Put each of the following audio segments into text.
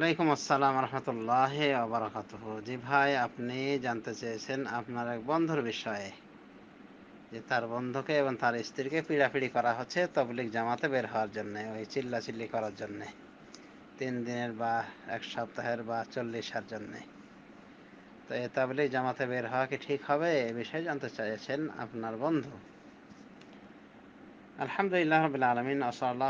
ওয়ালাইকুম আসসালাম রহমতুল্লাহ আবরাকাত জি ভাই আপনি জানতে চেয়েছেন আপনার এক বন্ধুর বিষয়ে যে তার বন্ধুকে এবং তার স্ত্রীকে পিড়াপিড়ি করা হচ্ছে তবলিক জামাতে বের হওয়ার জন্যে ওই চিল্লা চিল্লি করার জন্যে তিন দিনের বা এক সপ্তাহের বা চল্লিশের জন্যে তো এ তবলিক জামাতে বের হওয়া কি ঠিক হবে এ বিষয়ে জানতে চেয়েছেন আপনার বন্ধু আলহামদুলিল্লাহ রবিল আলমিন আসল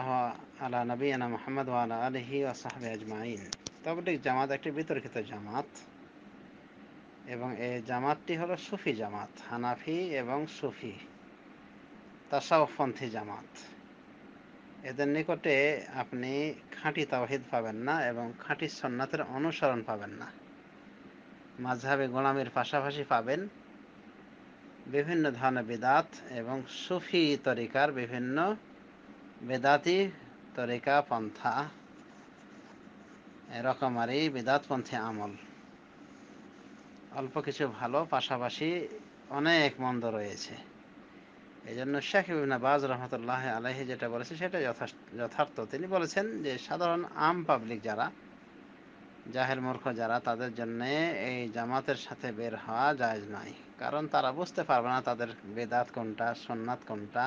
আলা নবীনা মোহাম্মদ ওয়ালা আলহি ওসাহাবি আজমাইন তবলিক জামাত একটি বিতর্কিত জামাত এবং এই জামাতটি হলো সুফি জামাত হানাফি এবং সুফি তাসাউপন্থী জামাত এদের নিকটে আপনি খাঁটি তাওহিদ পাবেন না এবং খাঁটি সন্ন্যাতের অনুসরণ পাবেন না মাঝহাবে গোলামের পাশাপাশি পাবেন বিভিন্ন ধরনের বেদাত এবং সুফি তরিকার বিভিন্ন বেদাতি তরিকা পন্থা রকমারি বেদাতপন্থে আমল অল্প কিছু ভালো পাশাপাশি অনেক মন্দ রয়েছে এই জন্য শেখ ইবিনা বাজ রহমতুল্লাহ আলহি যেটা বলেছে সেটা যথার্থ তিনি বলেছেন যে সাধারণ আম পাবলিক যারা জাহের মূর্খ যারা তাদের জন্য এই জামাতের সাথে বের হওয়া যায় নাই কারণ তারা বুঝতে পারবে না তাদের বেদাত কোনটা সন্ন্যাত কোনটা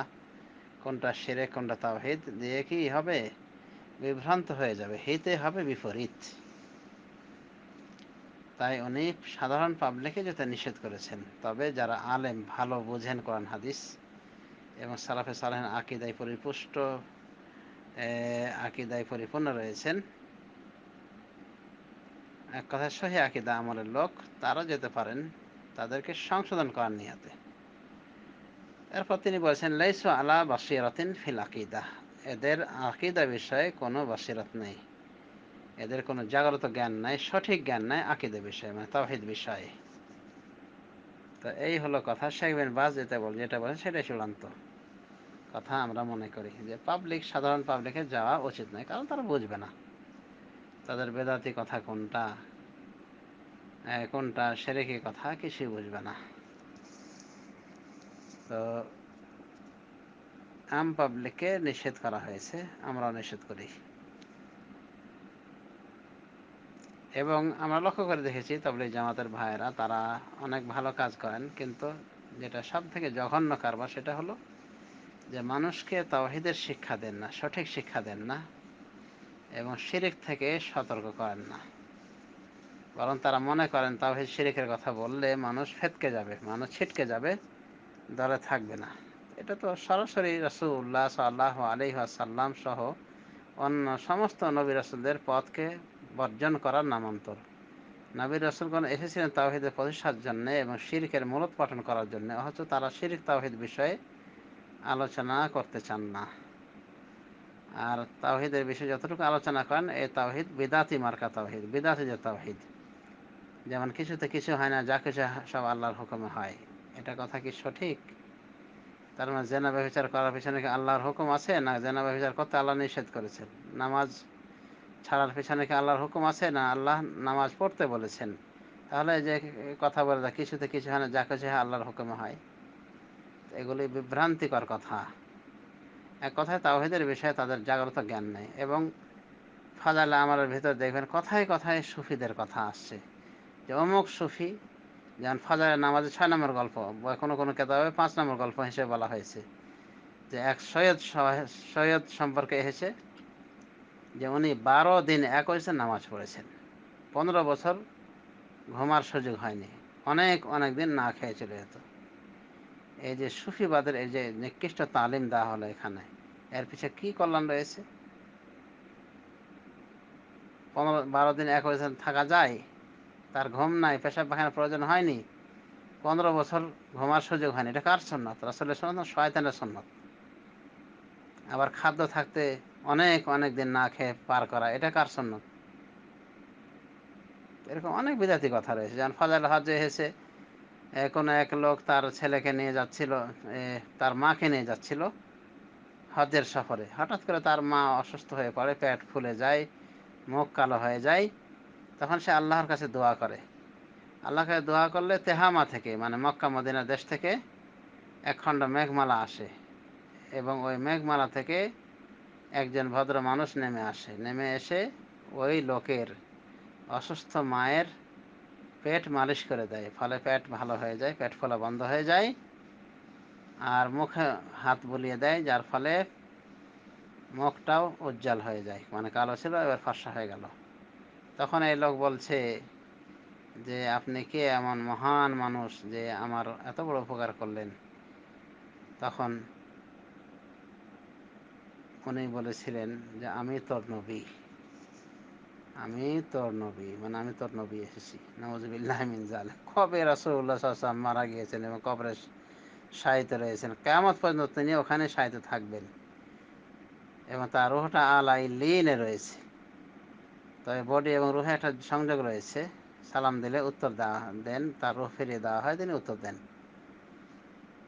কোনটা সেরে কোনটা তাহিদ দিয়ে কি হবে বিভ্রান্ত হয়ে যাবে হেতে হবে বিপরীত তাই উনি সাধারণ পাবলিকে যেতে নিষেধ করেছেন তবে যারা আলেম ভালো বোঝেন কোরআন হাদিস এবং সালাফে সালাহেন আকিদায় পরিপুষ্ট আকিদায় পরিপূর্ণ রয়েছেন এক কথা সহি আকিদা আমলের লোক তারা যেতে পারেন তাদেরকে সংশোধন করার নিয়াতে এরপর তিনি বলেছেন লাইসু আলা বাসিয়ারতিন ফিল আকিদা এদের আকিদা বিষয়ে কোনো বাসিরাত নেই এদের কোনো জাগ্রত জ্ঞান নাই সঠিক জ্ঞান নাই আকিদা বিষয়ে মানে তাহিদ বিষয়ে তো এই হলো কথা শেখবেন বাস যেটা বল যেটা বলেন সেটাই চূড়ান্ত কথা আমরা মনে করি যে পাবলিক সাধারণ পাবলিকে যাওয়া উচিত নয় কারণ তারা বুঝবে না তাদের বেদাতি কথা কোনটা কোনটা সেরেকি কথা কিছুই বুঝবে না তো আম পাবলিককে নিষেধ করা হয়েছে আমরাও নিষেধ করি এবং আমরা লক্ষ্য করে দেখেছি তবলিক জামাতের ভাইয়েরা তারা অনেক ভালো কাজ করেন কিন্তু যেটা সব থেকে জঘন্য কারবার সেটা হলো যে মানুষকে তাহিদের শিক্ষা দেন না সঠিক শিক্ষা দেন না এবং শিরিক থেকে সতর্ক করেন না বরং তারা মনে করেন তাহিদ শিরিকের কথা বললে মানুষ ফেতকে যাবে মানুষ ছিটকে যাবে দলে থাকবে না এটা তো সরাসরি রসুল্লাহ সাল্লাহ আলহাসাল্লাম সহ অন্য সমস্ত নবী রসুলদের পথকে বর্জন করার নামান্তর নবী রসুলগণ এসেছিলেন তাওহিদের প্রতিষ্ঠার জন্য এবং শিরকের মূলত পাঠন করার জন্য অথচ তারা শিরিক তাওহিদ বিষয়ে আলোচনা করতে চান না আর তাওহিদের বিষয়ে যতটুকু আলোচনা করেন এই তাওহিদ বিদাতি মার্কা তাওহিদ বিদাতি যে তাওহিদ যেমন কিছুতে কিছু হয় না যা কিছু সব আল্লাহর হুকুমে হয় এটা কথা কি সঠিক তার মানে জেনা ব্যবচার করার পিছনে কি আল্লাহর হুকুম আছে না জেনা ব্যবচার করতে আল্লাহ নিষেধ করেছেন নামাজ ছাড়ার পিছনে কি আল্লাহর হুকুম আছে না আল্লাহ নামাজ পড়তে বলেছেন তাহলে যে কথা বলে যা কিছুতে কিছু হয় না যা কিছু হয় আল্লাহর হুকুম হয় এগুলি বিভ্রান্তিকর কথা এক কথায় তাওহিদের বিষয়ে তাদের জাগ্রত জ্ঞান নেই এবং ফাজাল আমার ভিতর দেখবেন কথায় কথায় সুফিদের কথা আসছে যে অমুক সুফি যেমন ফাজারের নামাজে ছয় নম্বর গল্প বা কোনো কোনো কেতাবে পাঁচ নম্বর গল্প হিসেবে বলা হয়েছে যে এক সৈয়দ সৈয়দ সম্পর্কে এসেছে যে উনি বারো দিন একইসে নামাজ পড়েছেন পনেরো বছর ঘুমার সুযোগ হয়নি অনেক অনেক দিন না খেয়ে চলে যেত এই যে সুফিবাদের এই যে নিকৃষ্ট তালিম দেওয়া হলো এখানে এর পিছনে কী কল্যাণ রয়েছে পনেরো বারো দিন একই থাকা যায় তার ঘুম নাই পেশাব পায়খানার প্রয়োজন হয়নি পনেরো বছর ঘুমার সুযোগ হয়নি এটা কার সন্ন্যত আসলে সন্ন্যত শয়তানের সন্ন্যত আবার খাদ্য থাকতে অনেক অনেক দিন না খেয়ে পার করা এটা কার সন্ন্যত এরকম অনেক বিদাতি কথা রয়েছে যেমন ফজল হজ হেসে কোনো এক লোক তার ছেলেকে নিয়ে যাচ্ছিল তার মাকে নিয়ে যাচ্ছিল হজের সফরে হঠাৎ করে তার মা অসুস্থ হয়ে পড়ে পেট ফুলে যায় মুখ কালো হয়ে যায় তখন সে আল্লাহর কাছে দোয়া করে আল্লাহ কাছে দোয়া করলে তেহামা থেকে মানে মক্কা মদিনা দেশ থেকে একখণ্ড মেঘমালা আসে এবং ওই মেঘমালা থেকে একজন ভদ্র মানুষ নেমে আসে নেমে এসে ওই লোকের অসুস্থ মায়ের পেট মালিশ করে দেয় ফলে পেট ভালো হয়ে যায় পেট ফোলা বন্ধ হয়ে যায় আর মুখে হাত বুলিয়ে দেয় যার ফলে মুখটাও উজ্জ্বল হয়ে যায় মানে কালো ছিল এবার ফর্সা হয়ে গেল তখন এই লোক বলছে যে আপনি কে এমন মহান মানুষ যে আমার এত বড় উপকার করলেন তখন উনি বলেছিলেন যে আমি তোর নবী আমি তোর নবী মানে আমি তোর নবী এসেছি নওয়াজবিল্লাহমিন কবে রাসুল্লাহ আসলাম মারা গিয়েছেন এবং কবরে সাহিত রয়েছেন কেমন পর্যন্ত তিনি ওখানে সাহিত্য থাকবেন এবং তার রোহটা আলাই লিনে রয়েছে তবে বডি এবং রুহে একটা সংযোগ রয়েছে সালাম দিলে উত্তর দেওয়া দেন তার রুহ ফিরিয়ে দেওয়া হয় তিনি উত্তর দেন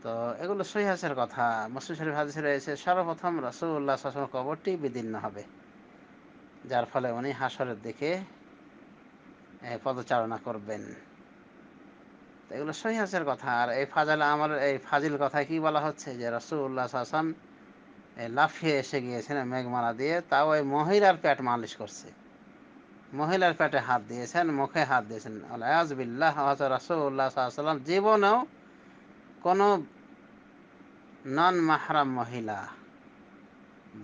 তো এগুলো সহিহাসের কথা মুসলিম শরীফ হাদিসে রয়েছে সর্বপ্রথম রসুল্লাহ সাসমের কবরটি বিদীর্ণ হবে যার ফলে উনি হাসরের দিকে পদচারণা করবেন এগুলো সহিহাসের কথা আর এই ফাজাল আমার এই ফাজিল কথা কি বলা হচ্ছে যে রসুল্লাহ সাসাম লাফিয়ে এসে গিয়েছেন মেঘমালা দিয়ে তাও ওই মহিলার পেট মালিশ করছে মহিলার পেটে হাত দিয়েছেন মুখে হাত দিয়েছেন আল্লাহ জীবনেও কোনো নন মাহরাম মহিলা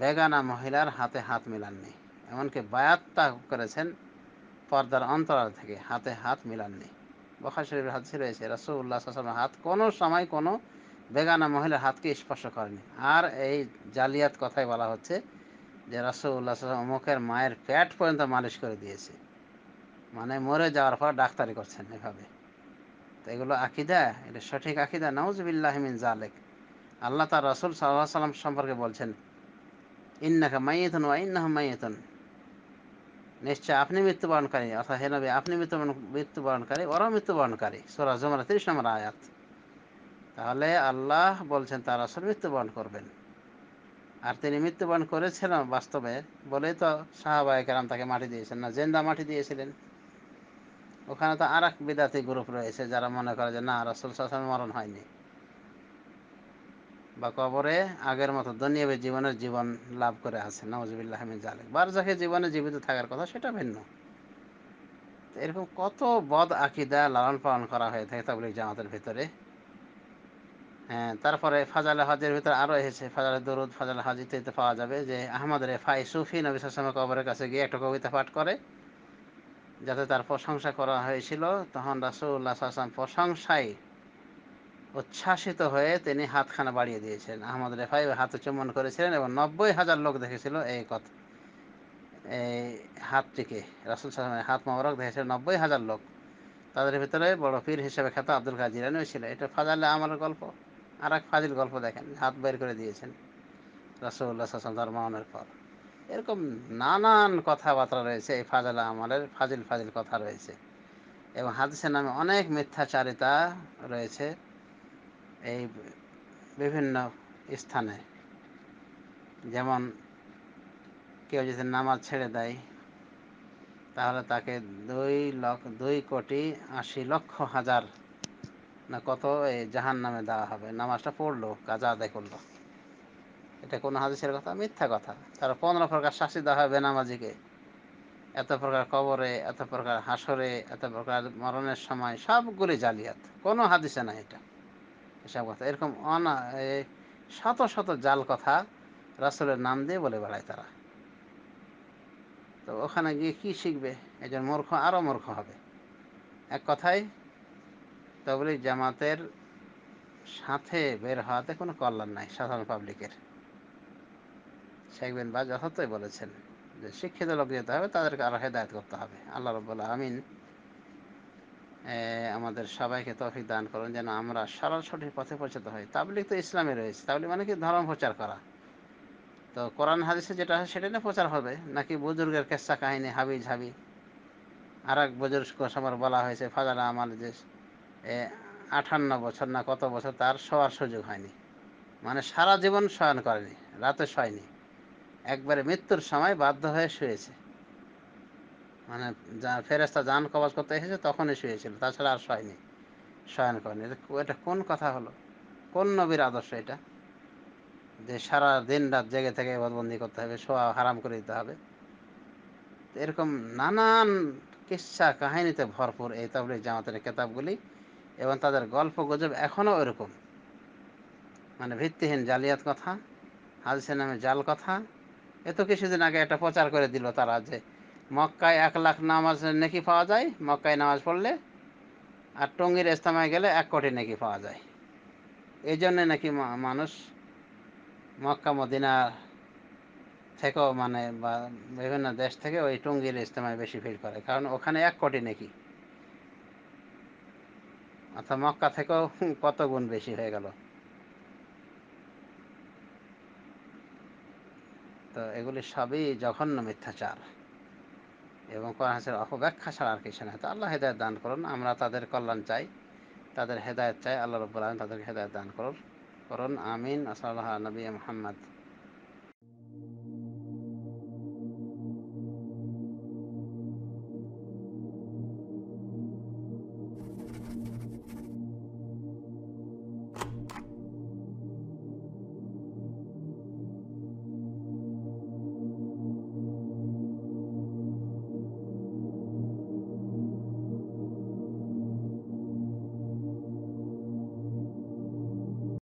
বেগানা মহিলার হাতে হাত মিলাননি এমনকি বায়াত্তা করেছেন পর্দার অন্তরাল থেকে হাতে হাত মিলাননি বখা শরীফের হাত রয়েছে উল্লাহ আসলাম হাত কোনো সময় কোনো বেগানা মহিলার হাতকে স্পর্শ করেনি আর এই জালিয়াত কথাই বলা হচ্ছে যে রাসুল্লাহ অমুকের মায়ের পেট পর্যন্ত মালিশ করে দিয়েছে মানে মরে যাওয়ার পর ডাক্তারি করছেন এভাবে তো এগুলো আকিদা এটা সঠিক আকিদা নওয়াজবিল্লাহমিন জালেক আল্লাহ তার রাসুল সাল্লাহ সাল্লাম সম্পর্কে বলছেন ইন্নাকে মাইয়েতন ও ইন্নাহ মাইয়েতন নিশ্চয় আপনি মৃত্যুবরণকারী অর্থাৎ হে নবী আপনি মৃত্যুবরণ মৃত্যুবরণকারী ওরাও মৃত্যুবরণকারী সোরা জমরা তিরিশ নম্বর আয়াত তাহলে আল্লাহ বলছেন তার আসল মৃত্যুবরণ করবেন আর তিনি মৃত্যুবরণ করেছিলেন বাস্তবে বলেই তো সাহাবাহিক রাম তাকে মাটি দিয়েছেন না জেন্দা মাটি দিয়েছিলেন ওখানে তো আর এক বিদাতি গ্রুপ রয়েছে যারা মনে করে যে না রাসুল শাসন মরণ হয়নি বা কবরে আগের মতো দুনিয়াবে জীবনের জীবন লাভ করে আছে নজিবুল্লাহ জালেক বারজাকে জীবনে জীবিত থাকার কথা সেটা ভিন্ন এরকম কত বদ আকিদা লালন পালন করা হয়ে থাকে তাবলিক জামাতের ভিতরে হ্যাঁ, তারপরে ফাজাল হাজের ভিতরে আরও এসেছে ফাজাল দরুদ ফাজাল হাজি ইত্যাদিতে পাওয়া যাবে যে আহমদ রেফাই সুফি নবী কবরের কাছে গিয়ে একটা কবিতা পাঠ করে যাতে তার প্রশংসা করা হয়েছিল তখন রাসুল্লাহ সাল্লাম প্রশংসায় উচ্ছ্বাসিত হয়ে তিনি হাতখানা বাড়িয়ে দিয়েছেন আহমদ রেফাই হাতে চুম্বন করেছিলেন এবং নব্বই হাজার লোক দেখেছিল এই কথা এই হাতটিকে রাসুল সালামের হাত মোবারক দেখেছিল নব্বই হাজার লোক তাদের ভিতরে বড় পীর হিসেবে খ্যাত আব্দুল কাজিরানিও ছিল এটা ফাজালে আমার গল্প আর এক ফাজিল গল্প দেখেন হাত বের করে দিয়েছেন রাসুল্লাহ সাসম পর এরকম নানান কথাবার্তা রয়েছে এই ফাজলা আমলের ফাজিল ফাজিল কথা রয়েছে এবং হাদিসের নামে অনেক মিথ্যাচারিতা রয়েছে এই বিভিন্ন স্থানে যেমন কেউ যদি নামাজ ছেড়ে দেয় তাহলে তাকে দুই লক্ষ দুই কোটি আশি লক্ষ হাজার না কত জাহান নামে দেওয়া হবে নামাজটা পড়লো কাজ আদায় করলো এটা কোনো হাদিসের কথা মিথ্যা কথা তারা পনেরো প্রকার শাস্তি দেওয়া হবে নামাজিকে এত প্রকার কবরে এত প্রকার হাসরে এত প্রকার মরণের সময় সবগুলি জালিয়াত কোনো হাদিসে না এটা এসব কথা এরকম অনা শত শত জাল কথা রাসুলের নাম দিয়ে বলে বেড়ায় তারা তো ওখানে গিয়ে কি শিখবে একজন মূর্খ আরও মূর্খ হবে এক কথায় তবলিক জামাতের সাথে বের হওয়াতে কোনো কল্যাণ নাই সাধারণ পাবলিকের শেখবেন বা যথার্থই বলেছেন যে শিক্ষিত লোক যেতে হবে তাদেরকে আরও হেদায়ত করতে হবে আল্লাহ রবাহ আমিন আমাদের সবাইকে তফিক দান করুন যেন আমরা সরল সঠিক পথে পরিচিত হই তাবলিক তো ইসলামে রয়েছে তাবলিক মানে কি ধর্ম প্রচার করা তো কোরআন হাদিসে যেটা আছে সেটা নিয়ে প্রচার হবে নাকি বুজুর্গের কেসা কাহিনী হাবি ঝাবি আর এক বুজুর্গ সবার বলা হয়েছে ফাজালা আমার যে আঠান্ন বছর না কত বছর তার শোয়ার সুযোগ হয়নি মানে সারা জীবন শয়ন করেনি রাতে শয়নি একবারে মৃত্যুর সময় বাধ্য হয়ে শুয়েছে মানে যা ফেরেস্তা যান কবজ করতে এসেছে তখনই শুয়েছিল তাছাড়া আর শয়নি শয়ন করেনি এটা কোন কথা হলো কোন নবীর আদর্শ এটা যে সারা দিন রাত জেগে থেকে বদবন্দি করতে হবে শোয়া হারাম করে দিতে হবে এরকম নানান কিসা কাহিনীতে ভরপুর এই তাবলিক জামাতের কেতাবগুলি এবং তাদের গল্প গুজব এখনও ওরকম মানে ভিত্তিহীন জালিয়াত কথা হাদিসের নামে জাল কথা এত কিছুদিন আগে একটা প্রচার করে দিল তারা যে মক্কায় এক লাখ নামাজ নেকি পাওয়া যায় মক্কায় নামাজ পড়লে আর টঙ্গির ইস্তামায় গেলে এক কোটি নেকি পাওয়া যায় এই জন্যে নাকি মানুষ মক্কা মদিনার থেকেও মানে বা বিভিন্ন দেশ থেকে ওই টঙ্গির ইস্তেমায় বেশি ভিড় করে কারণ ওখানে এক কোটি নাকি অর্থাৎ আচ্ছা, মক্কা থেকেও কত গুণ বেশি হয়ে গেল তো এগুলি সবই জঘন্য মিথ্যাচার এবং কোরআনের অপব্যাখ্যা ছাড়া আর কিছু না তো আল্লাহ হেদায়ত দান করুন আমরা তাদের কল্যাণ চাই তাদের হেদায়ত চাই আল্লাহ রব্বুল আলম তাদেরকে হেদায়ত দান করুন করুন আমিন আসাল্লাহ নবী মোহাম্মদ